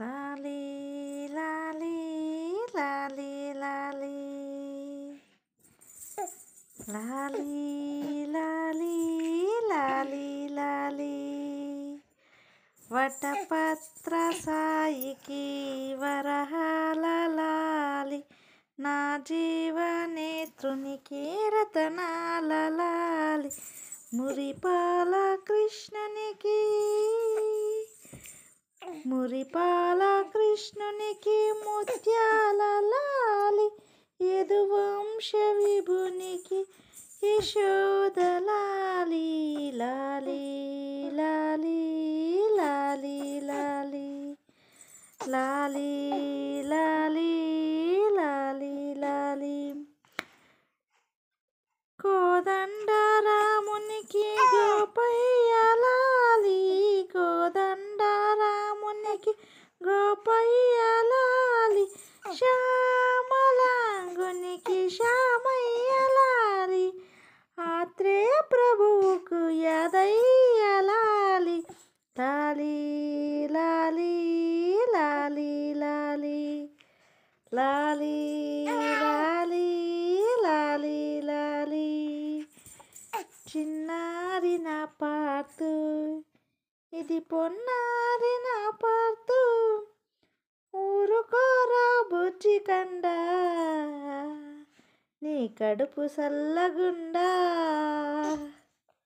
లాలీ లాలీ లాలీ లాలీ లాలీ లాలీ లాలీ లాలీ వటపత్ర సాయికి వరహాల లాలి నా జీవనేత్రునికి రతనాల లాలి మురిపాల కృష్ణునికి మురిపాల కృష్ణునికి ముత్యాల లాలి యదువంశ విభునికి యశోదలాలి లాలి లాలి లాలి లాలి లాలి పైకి గోపయ్యలాలి శ్యామలాంగునికి శ్యామయ్యలాలి ఆత్రే ప్రభువుకు యదయ్యలాలి లాలి లాలి లాలి లాలి లాలి లాలి లాలి లాలి చిన్నారి నా పార్తు ఇది నా పడుతూ ఊరుకోరా కండ నీ కడుపు సల్లగుండా